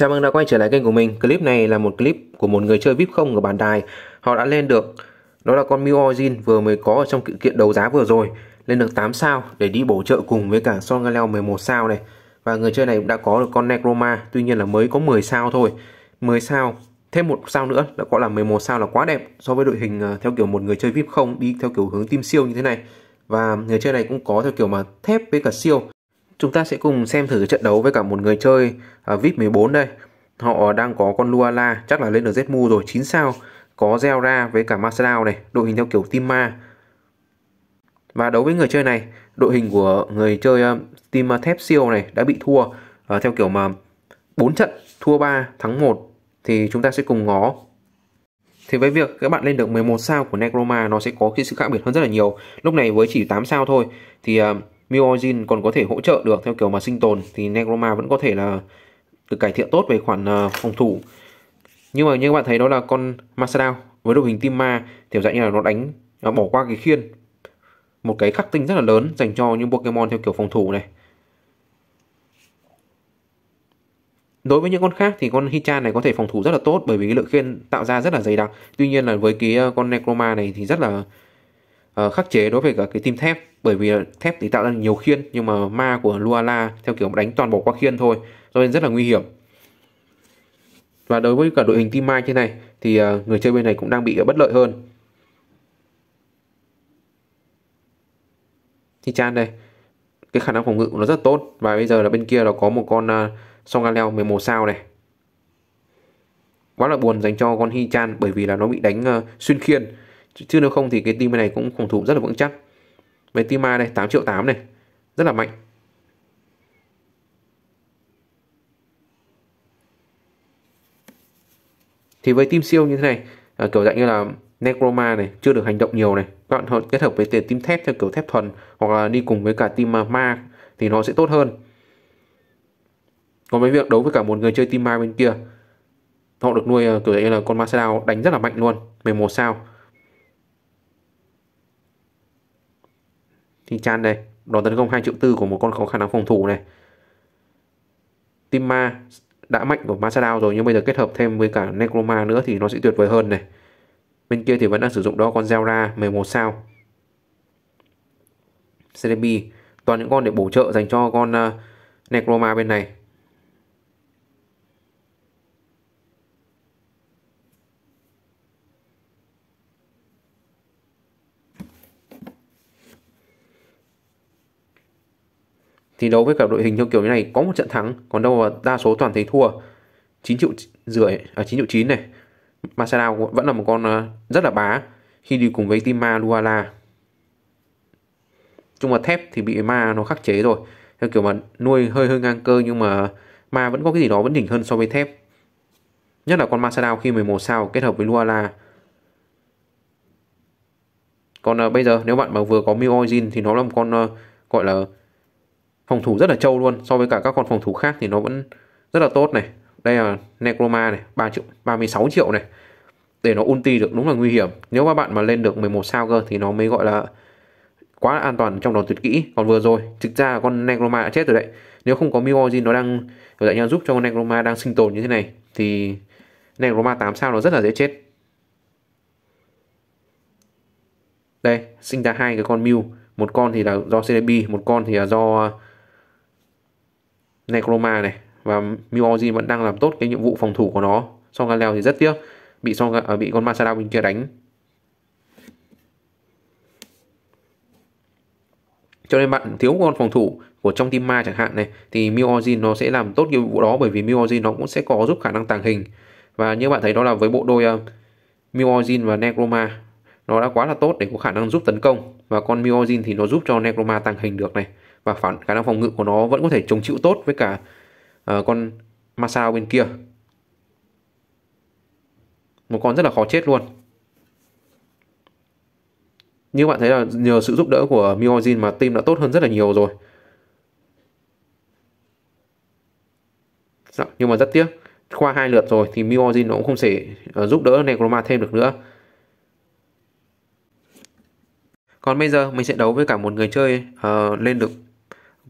Chào mừng đã quay trở lại kênh của mình. Clip này là một clip của một người chơi VIP không ở bàn đài. Họ đã lên được đó là con Mew vừa mới có ở trong kiện, kiện đấu giá vừa rồi, lên được 8 sao để đi bổ trợ cùng với cả Son Galeo 11 sao này. Và người chơi này cũng đã có được con Necroma, tuy nhiên là mới có 10 sao thôi. 10 sao thêm một sao nữa đã gọi là 11 sao là quá đẹp so với đội hình ờ, theo kiểu một người chơi VIP không đi theo kiểu hướng team siêu như thế này. Và người chơi này cũng có theo kiểu mà thép với cả siêu Chúng ta sẽ cùng xem thử trận đấu với cả một người chơi uh, VIP 14 đây. Họ đang có con Luala, chắc là lên được Zmu rồi, 9 sao. Có Zelda với cả Masdao này, đội hình theo kiểu team ma. Và đấu với người chơi này, đội hình của người chơi uh, team Thép Siêu này đã bị thua uh, theo kiểu mà 4 trận, thua 3, thắng 1 thì chúng ta sẽ cùng ngó thì với việc các bạn lên được 11 sao của Necroma nó sẽ có cái sự khác biệt hơn rất là nhiều. Lúc này với chỉ 8 sao thôi thì uh, Mew Origin còn có thể hỗ trợ được theo kiểu mà sinh tồn thì Necroma vẫn có thể là được cải thiện tốt về khoản ờ, phòng thủ. Nhưng mà như các bạn thấy đó là con Masadao với đội hình Team ma thì dạng như là nó đánh nó bỏ qua cái khiên một cái khắc tinh rất là lớn dành cho những Pokemon theo kiểu phòng thủ này. Đối với những con khác thì con Hichan này có thể phòng thủ rất là tốt bởi vì cái lượng khiên tạo ra rất là dày đặc. Tuy nhiên là với cái ờ, con Necroma này thì rất là Ờ, khắc chế đối với cả cái tim thép bởi vì thép thì tạo ra nhiều khiên nhưng mà ma của Luala theo kiểu đánh toàn bộ qua khiên thôi cho nên rất là nguy hiểm và đối với cả đội hình team mai trên này thì ờ, người chơi bên này cũng đang bị ờ, bất lợi hơn thì chan đây cái khả năng phòng ngự của nó rất tốt và bây giờ là bên kia nó có một con uh, song leo 11 sao này quá là buồn dành cho con Chan bởi vì là nó bị đánh xuyên khiên chứ nếu không thì cái team này cũng phòng thủ rất là vững chắc về team A này 8 triệu 8 này rất là mạnh thì với team siêu như thế này à, kiểu dạng như là Necroma này chưa được hành động nhiều này các bạn kết hợp với team thép theo kiểu thép thuần hoặc là đi cùng với cả team à, ma thì nó sẽ tốt hơn còn với việc đấu với cả một người chơi team ma bên kia họ được nuôi à, kiểu dạng như là con ma sao đánh rất là mạnh luôn về một sao thì chan đây đòn tấn công 2 triệu tư của một con có khả năng phòng thủ này tim ma đã mạnh của Masadao rồi nhưng bây giờ kết hợp thêm với cả Necroma nữa thì nó sẽ tuyệt vời hơn này bên kia thì vẫn đang sử dụng đó con Zelda 11 sao CDB toàn những con để bổ trợ dành cho con uh, Necroma bên này Thi đấu với cả đội hình theo kiểu như này có một trận thắng, còn đâu mà đa số toàn thấy thua. 9 triệu rưỡi à 9 triệu 9 này. Masada vẫn là một con ờ, rất là bá khi đi cùng với Tima Luala. Chung là thép thì bị ma nó khắc chế rồi. Theo kiểu mà nuôi hơi hơi ngang cơ nhưng mà ma vẫn có cái gì đó vẫn đỉnh hơn so với thép. Nhất là con Masada khi 11 sao kết hợp với Luala. Còn uh, bây giờ nếu bạn mà vừa có Mioizin thì nó là một con uh, gọi là phòng thủ rất là trâu luôn so với cả các con phòng thủ khác thì nó vẫn rất là tốt này đây là Necroma này 3 triệu 36 triệu này để nó ulti được đúng là nguy hiểm nếu các bạn mà lên được 11 sao cơ thì nó mới gọi là quá an toàn trong đòn tuyệt kỹ còn vừa rồi thực ra con Necroma đã chết rồi đấy nếu không có Miwaji nó đang dạng như giúp cho con Necroma đang sinh tồn như thế này thì Necroma 8 sao nó rất là dễ chết đây sinh ra hai cái con Mew một con thì là do CDB một con thì là do Necroma này và Mioji vẫn đang làm tốt cái nhiệm vụ phòng thủ của nó. Song Galeo thì rất tiếc bị Song ở à, bị con Masada bên kia đánh. Cho nên bạn thiếu con phòng thủ của trong team ma chẳng hạn này thì Mioji nó sẽ làm tốt nhiệm vụ đó bởi vì Mioji nó cũng sẽ có giúp khả năng tàng hình. Và như bạn thấy đó là với bộ đôi uh, à, Mioji và Necroma nó đã quá là tốt để có khả năng giúp tấn công và con Miosin thì nó giúp cho Necroma tàng hình được này và phản khả năng phòng ngự của nó vẫn có thể chống chịu tốt với cả uh, con Masao bên kia một con rất là khó chết luôn như bạn thấy là nhờ sự giúp đỡ của Miojin mà team đã tốt hơn rất là nhiều rồi Dạ, nhưng mà rất tiếc qua hai lượt rồi thì Miojin nó cũng không thể uh, giúp đỡ Necroma thêm được nữa còn bây giờ mình sẽ đấu với cả một người chơi uh, lên được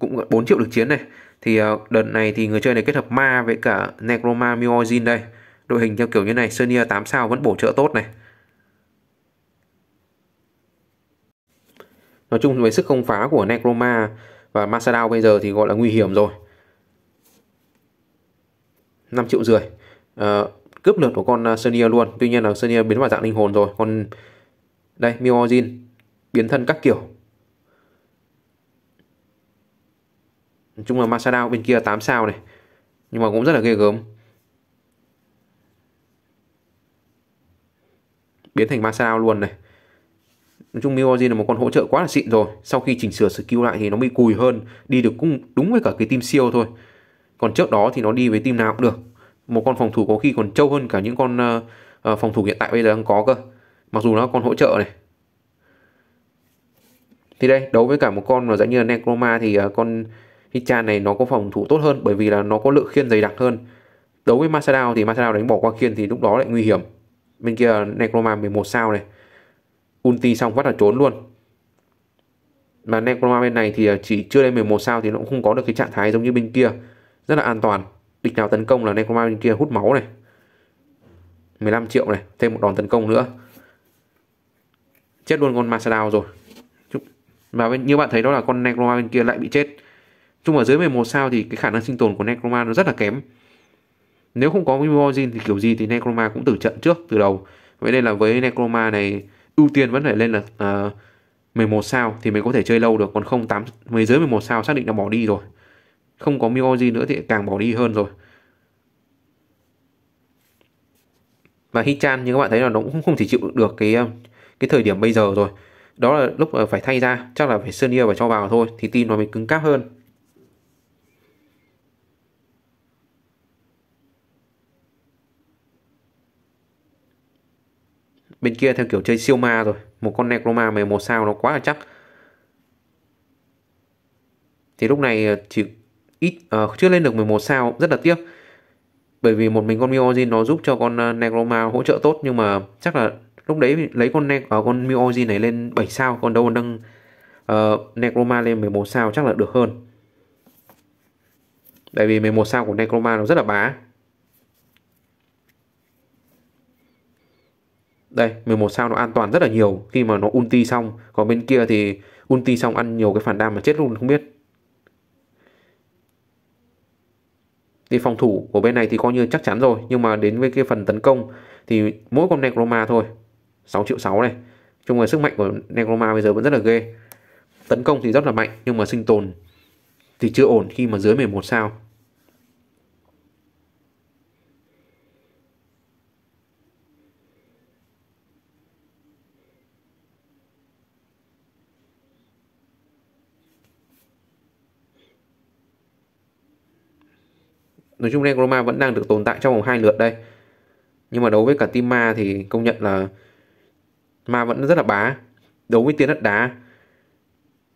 cũng 4 triệu được chiến này thì ờ, đợt này thì người chơi này kết hợp ma với cả Necroma Miosin đây đội hình theo kiểu như này sonya 8 sao vẫn bổ trợ tốt này nói chung với sức không phá của Necroma và Masadao bây giờ thì gọi là nguy hiểm rồi 5 triệu rưỡi à, cướp lượt của con ờ, sonya luôn tuy nhiên là sonya biến vào dạng linh hồn rồi còn đây Miojin biến thân các kiểu Nói chung là Masada bên kia 8 sao này Nhưng mà cũng rất là ghê gớm Biến thành Masada luôn này Nói chung Miwaji là một con hỗ trợ quá là xịn rồi Sau khi chỉnh sửa skill lại thì nó bị cùi hơn Đi được cũng đúng với cả cái team siêu thôi Còn trước đó thì nó đi với team nào cũng được Một con phòng thủ có khi còn trâu hơn cả những con uh, phòng thủ hiện tại bây giờ đang có cơ Mặc dù nó còn hỗ trợ này Thì đây, đấu với cả một con mà dạng như là Necroma thì uh, con Hichan này nó có phòng thủ tốt hơn bởi vì là nó có lượng khiên dày đặc hơn đấu với Masadao thì Masadao đánh bỏ qua khiên thì lúc đó lại nguy hiểm bên kia Necroma 11 sao này ulti xong vắt là trốn luôn mà Necroma bên này thì à, chỉ chưa lên 11 sao thì nó cũng không có được cái trạng thái giống như bên kia rất là an toàn địch nào tấn công là Necroma bên kia hút máu này 15 triệu này thêm một đòn tấn công nữa chết luôn con Masadao rồi và bên, như bạn thấy đó là con Necroma bên kia lại bị chết chung ở dưới 11 sao thì cái khả năng sinh tồn của Necroma nó rất là kém nếu không có Mimozin thì kiểu gì thì Necroma cũng tử trận trước từ đầu vậy nên là với Necroma này ưu tiên vẫn phải lên là uh, ờ, 11 sao thì mình có thể chơi lâu được còn không 8 mấy dưới 11 sao xác định là bỏ đi rồi không có Mioji nữa thì càng bỏ đi hơn rồi và Hichan như các bạn thấy là nó cũng không chỉ chịu được cái ờ, cái thời điểm bây giờ rồi đó là lúc phải thay ra chắc là phải Sonia và cho vào thôi thì tin nó mới cứng cáp hơn bên kia theo kiểu chơi siêu ma rồi một con necroma 11 sao nó quá là chắc thì lúc này ờ, chỉ ít uh, chưa lên được 11 sao rất là tiếc bởi vì một mình con Miojin nó giúp cho con ờ, Necroma hỗ trợ tốt nhưng mà chắc là lúc đấy lấy con nec uh, con Miojin này lên 7 sao còn đâu nâng uh, Necroma lên 11 sao chắc là được hơn tại vì 11 sao của Necroma nó rất là bá Đây, 11 sao nó an toàn rất là nhiều khi mà nó ulti xong. Còn bên kia thì ulti xong ăn nhiều cái phản đam mà chết luôn không biết. Thì phòng thủ của bên này thì coi như chắc chắn rồi. Nhưng mà đến với cái phần tấn công thì mỗi con Necroma thôi. 6 triệu 6 này. Chung là sức mạnh của Necroma bây giờ vẫn rất là ghê. Tấn công thì rất là mạnh nhưng mà sinh tồn thì chưa ổn khi mà dưới 11 sao. nói chung Negroma vẫn đang được tồn tại trong vòng hai lượt đây nhưng mà đối với cả team ma thì công nhận là ma vẫn rất là bá đối với tiên đất đá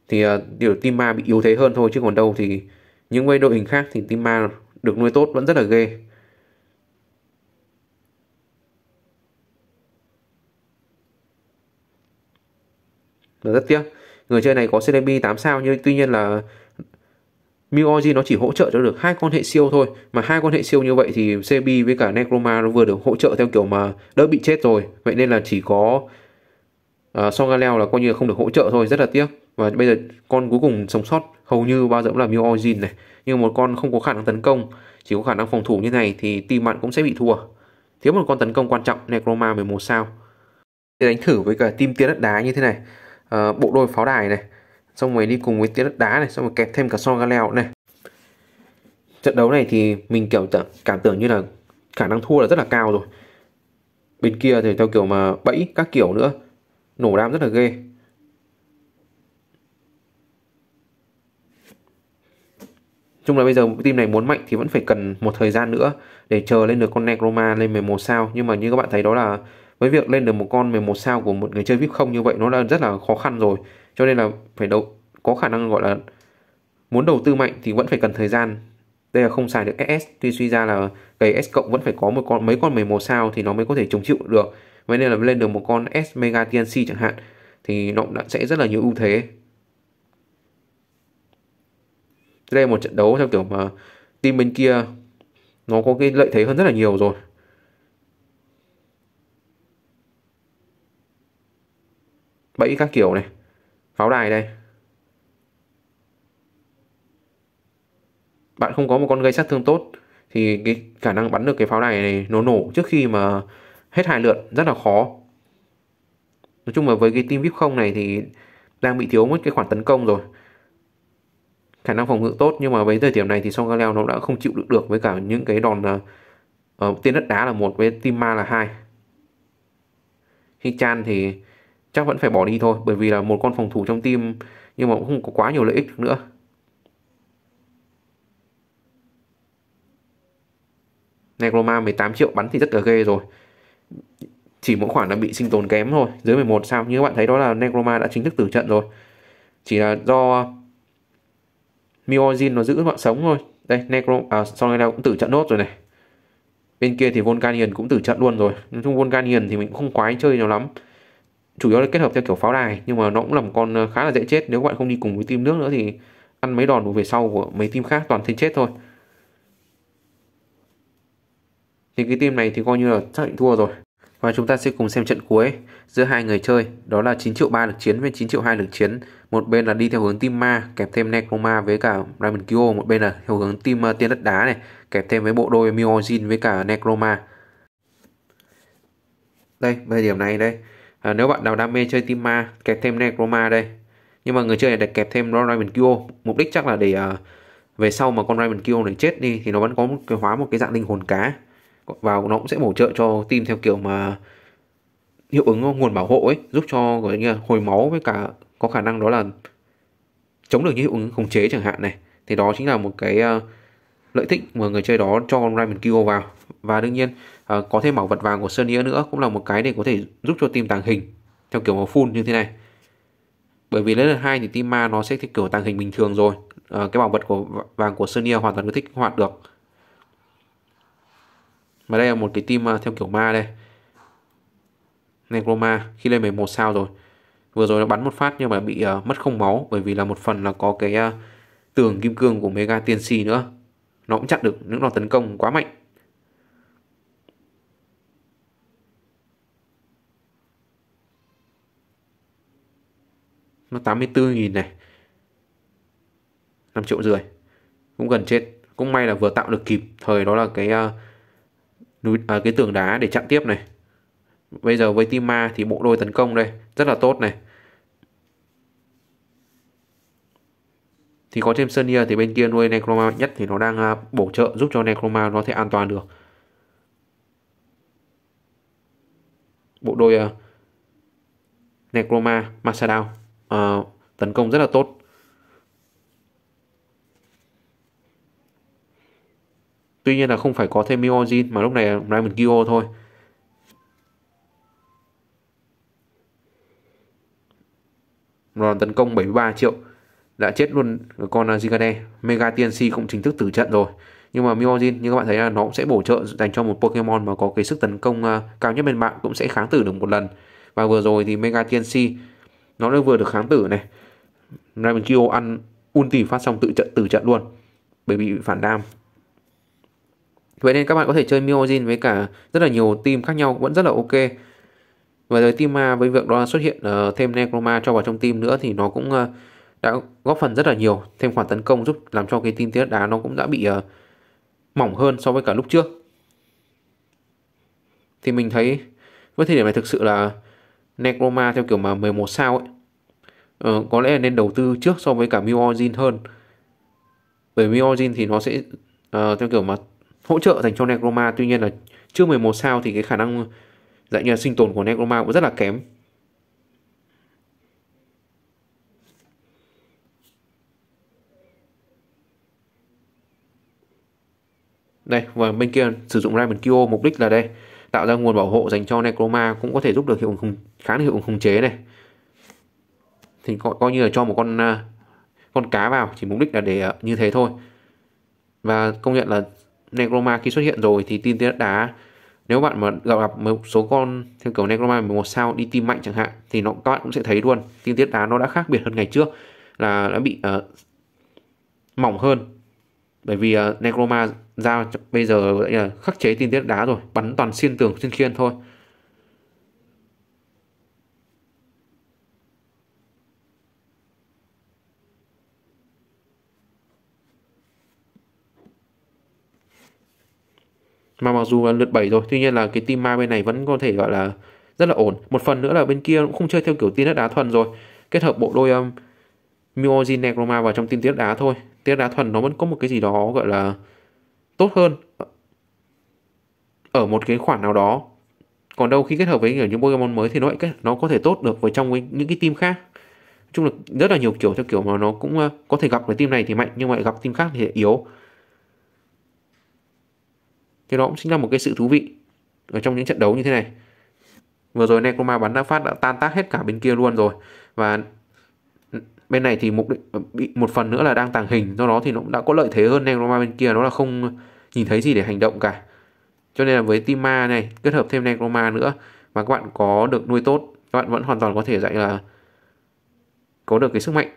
thì ờ, điều team ma bị yếu thế hơn thôi chứ còn đâu thì những với đội hình khác thì team ma được nuôi tốt vẫn rất là ghê Và rất tiếc người chơi này có CDB 8 sao nhưng tuy nhiên là MiOG nó chỉ hỗ trợ cho được hai con hệ siêu thôi mà hai con hệ siêu như vậy thì CB với cả Necroma nó vừa được hỗ trợ theo kiểu mà đỡ bị chết rồi vậy nên là chỉ có uh, à, Songaleo là coi như là không được hỗ trợ thôi rất là tiếc và bây giờ con cuối cùng sống sót hầu như bao giờ cũng là Miojin này nhưng một con không có khả năng tấn công chỉ có khả năng phòng thủ như này thì team bạn cũng sẽ bị thua thiếu một con tấn công quan trọng Necroma 11 sao để đánh thử với cả team tiến đất đá như thế này à, bộ đôi pháo đài này xong rồi đi cùng với tiết đất đá này xong rồi kẹp thêm cả so ga này trận đấu này thì mình kiểu cảm tưởng như là khả năng thua là rất là cao rồi bên kia thì theo kiểu mà bẫy các kiểu nữa nổ đam rất là ghê chung là bây giờ team này muốn mạnh thì vẫn phải cần một thời gian nữa để chờ lên được con Necroma lên 11 sao nhưng mà như các bạn thấy đó là với việc lên được một con 11 sao của một người chơi VIP không như vậy nó đã rất là khó khăn rồi cho nên là phải đầu có khả năng gọi là muốn đầu tư mạnh thì vẫn phải cần thời gian đây là không xài được SS tuy suy ra là cái S cộng vẫn phải có một con mấy con 11 sao thì nó mới có thể chống chịu được vậy nên là lên được một con S Mega TNC chẳng hạn thì nó đã sẽ rất là nhiều ưu thế đây là một trận đấu theo kiểu mà team bên kia nó có cái lợi thế hơn rất là nhiều rồi bẫy các kiểu này pháo đài đây bạn không có một con gây sát thương tốt thì cái khả năng bắn được cái pháo đài này nó nổ trước khi mà hết hai lượt rất là khó nói chung là với cái team vip không này thì đang bị thiếu mất cái khoản tấn công rồi khả năng phòng ngự tốt nhưng mà với thời điểm này thì song galeo nó đã không chịu được được với cả những cái đòn uh, tiên đất đá là một với team ma là hai khi chan thì chắc vẫn phải bỏ đi thôi bởi vì là một con phòng thủ trong team nhưng mà cũng không có quá nhiều lợi ích nữa Negroma 18 triệu bắn thì rất là ghê rồi chỉ mỗi khoản là bị sinh tồn kém thôi dưới 11 sao như các bạn thấy đó là Negroma đã chính thức tử trận rồi chỉ là do Miozin nó giữ bạn sống thôi đây Negro à, Sonela cũng tử trận nốt rồi này bên kia thì Volcanion cũng tử trận luôn rồi nói chung Volcanion thì mình cũng không quái chơi nhiều lắm chủ yếu là kết hợp theo kiểu pháo đài nhưng mà nó cũng là một con ờ, khá là dễ chết nếu các bạn không đi cùng với team nước nữa thì ăn mấy đòn về sau của mấy team khác toàn thanh chết thôi thì cái team này thì coi như là xác định thua rồi và chúng ta sẽ cùng xem trận cuối giữa hai người chơi đó là 9 triệu 3 lực chiến với 9 triệu 2 lực chiến một bên là đi theo hướng team ma kẹp thêm Necroma với cả Diamond Kyo một bên là theo hướng team ờ, tiên đất đá này kẹp thêm với bộ đôi Miojin với cả Necroma đây về điểm này đây à, nếu bạn nào đam mê chơi team ma kẹp thêm necroma đây nhưng mà người chơi này đặt kẹp thêm Raven Kyo mục đích chắc là để uh, về sau mà con Raven Kyo này chết đi thì nó vẫn có một cái hóa một cái dạng linh hồn cá vào nó cũng sẽ bổ trợ cho team theo kiểu mà hiệu ứng nguồn bảo hộ ấy giúp cho gọi như là hồi máu với cả có khả năng đó là chống được những hiệu ứng khống chế chẳng hạn này thì đó chính là một cái uh, lợi ích mà người chơi đó cho con Raven Kyo vào và đương nhiên uh, có thêm bảo vật vàng của sơn nghĩa nữa cũng là một cái để có thể giúp cho team tàng hình theo kiểu màu full như thế này bởi vì lần hai thì team ma nó sẽ theo kiểu tàng hình bình thường rồi uh, cái bảo vật của vàng của sơn nghĩa hoàn toàn có thích hoạt được mà đây là một cái team uh, theo kiểu ma đây Necroma khi lên 11 sao rồi vừa rồi nó bắn một phát nhưng mà bị uh, mất không máu bởi vì là một phần là có cái uh, tường kim cương của Mega Tiên Si nữa nó cũng chặn được những đòn tấn công quá mạnh nó 84.000 này 5 triệu rưỡi cũng gần chết cũng may là vừa tạo được kịp thời đó là cái ờ, núi à, cái tường đá để chặn tiếp này bây giờ với tima thì bộ đôi tấn công đây rất là tốt này thì có thêm Sonia thì bên kia nuôi Necroma nhất thì nó đang ờ, bổ trợ giúp cho Necroma nó thể an toàn được bộ đôi uh, Necroma Masadao Ờ, tấn công rất là tốt Tuy nhiên là không phải có thêm Miojin mà lúc này là Diamond Kyo thôi. Rồi tấn công 73 triệu đã chết luôn con Zigane. Mega TNC cũng chính thức tử trận rồi. Nhưng mà Miojin như các bạn thấy là nó cũng sẽ bổ trợ dành cho một Pokemon mà có cái sức tấn công ờ, cao nhất bên mạng cũng sẽ kháng tử được một lần. Và vừa rồi thì Mega TNC nó đã vừa được kháng tử này Ravenchio ăn ulti phát xong tự trận tử trận luôn bởi vì phản đam vậy nên các bạn có thể chơi Miojin với cả rất là nhiều team khác nhau vẫn rất là ok và rồi team ma với việc đó xuất hiện ờ, thêm Necroma cho vào trong team nữa thì nó cũng ờ, đã góp phần rất là nhiều thêm khoản tấn công giúp làm cho cái team tiết đá nó cũng đã bị ờ, mỏng hơn so với cả lúc trước thì mình thấy với thời điểm này thực sự là Necroma theo kiểu mà 11 sao ấy ờ, có lẽ nên đầu tư trước so với cả Origin hơn bởi Origin thì nó sẽ uh, theo kiểu mà hỗ trợ dành cho Necroma tuy nhiên là chưa 11 sao thì cái khả năng dạng như là sinh tồn của Necroma cũng rất là kém Đây, và bên kia sử dụng Raymond Kyo mục đích là đây tạo ra nguồn bảo hộ dành cho Necroma cũng có thể giúp được hiệu ứng khá là hiệu ứng khống chế này thì coi, coi như là cho một con à, con cá vào chỉ mục đích là để à, như thế thôi và công nhận là Necroma khi xuất hiện rồi thì tin tiến đá nếu bạn mà gặp gặp một số con theo kiểu Necroma 11 sao đi tim mạnh chẳng hạn thì nó các bạn cũng sẽ thấy luôn tin tiết đá nó đã khác biệt hơn ngày trước là đã bị uh, mỏng hơn bởi vì uh, Necroma ra bây giờ là khắc chế tin tiết đá rồi bắn toàn xuyên tường xuyên khiên thôi mà mặc dù là lượt 7 rồi tuy nhiên là cái team ma bên này vẫn có thể gọi là rất là ổn một phần nữa là bên kia cũng không chơi theo kiểu tin đất đá thuần rồi kết hợp bộ đôi um, Mioji Necroma vào trong tin tiết đá thôi tiếng đá thuần nó vẫn có một cái gì đó gọi là tốt hơn ở một cái khoản nào đó còn đâu khi kết hợp với những Pokemon mới thì nó lại nó có thể tốt được với trong những cái team khác nói chung là rất là nhiều kiểu theo kiểu mà nó cũng ờ, có thể gặp cái team này thì mạnh nhưng mà gặp team khác thì yếu cái đó cũng chính là một cái sự thú vị ở trong những trận đấu như thế này vừa rồi Necroma bắn đã phát đã tan tác hết cả bên kia luôn rồi và bên này thì mục ờ, bị một phần nữa là đang tàng hình do đó thì nó cũng đã có lợi thế hơn Negroma bên kia nó là không nhìn thấy gì để hành động cả cho nên là với Tima này kết hợp thêm Negroma nữa mà các bạn có được nuôi tốt các bạn vẫn hoàn toàn có thể dạy là có được cái sức mạnh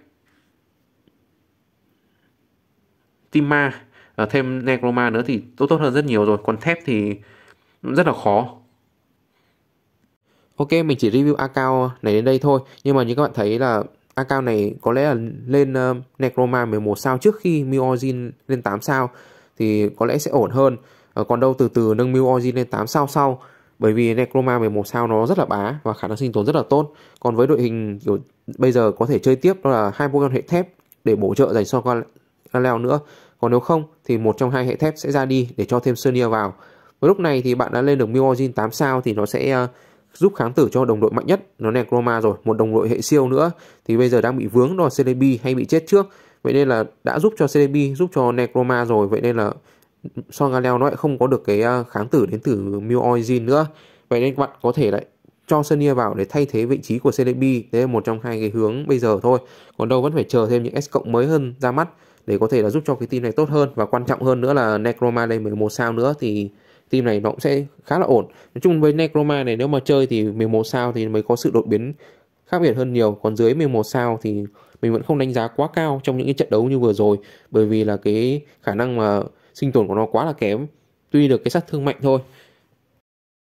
Tima à, ờ, thêm Necroma nữa thì tốt tốt hơn rất nhiều rồi còn thép thì rất là khó Ok, mình chỉ review A này đến đây thôi Nhưng mà như các bạn thấy là account này có lẽ là lên uh, Necroma 11 sao trước khi Origin lên 8 sao thì có lẽ sẽ ổn hơn. Uh, còn đâu từ từ nâng Origin lên 8 sao sau bởi vì Necroma 11 sao nó rất là bá và khả năng sinh tồn rất là tốt. Còn với đội hình kiểu bây giờ có thể chơi tiếp đó là hai Pokemon hệ thép để bổ trợ dành cho Galeo nữa. Còn nếu không thì một trong hai hệ thép sẽ ra đi để cho thêm Sonia vào. Và lúc này thì bạn đã lên được Origin 8 sao thì nó sẽ uh, giúp kháng tử cho đồng đội mạnh nhất nó Necroma rồi một đồng đội hệ siêu nữa thì bây giờ đang bị vướng đòn CDB hay bị chết trước vậy nên là đã giúp cho CDB giúp cho Necroma rồi vậy nên là Son Galeo nó lại không có được cái à, kháng tử đến từ Mew Origin nữa vậy nên các bạn có thể lại cho Sonia vào để thay thế vị trí của CDB đấy là một trong hai cái hướng bây giờ thôi còn đâu vẫn phải chờ thêm những S cộng mới hơn ra mắt để có thể là giúp cho cái team này tốt hơn và quan trọng hơn nữa là Necroma lên 11 sao nữa thì team này nó cũng sẽ khá là ổn nói chung với necroma này nếu mà chơi thì 11 sao thì mới có sự đột biến khác biệt hơn nhiều còn dưới 11 sao thì mình vẫn không đánh giá quá cao trong những cái trận đấu như vừa rồi bởi vì là cái khả năng mà sinh tồn của nó quá là kém tuy được cái sát thương mạnh thôi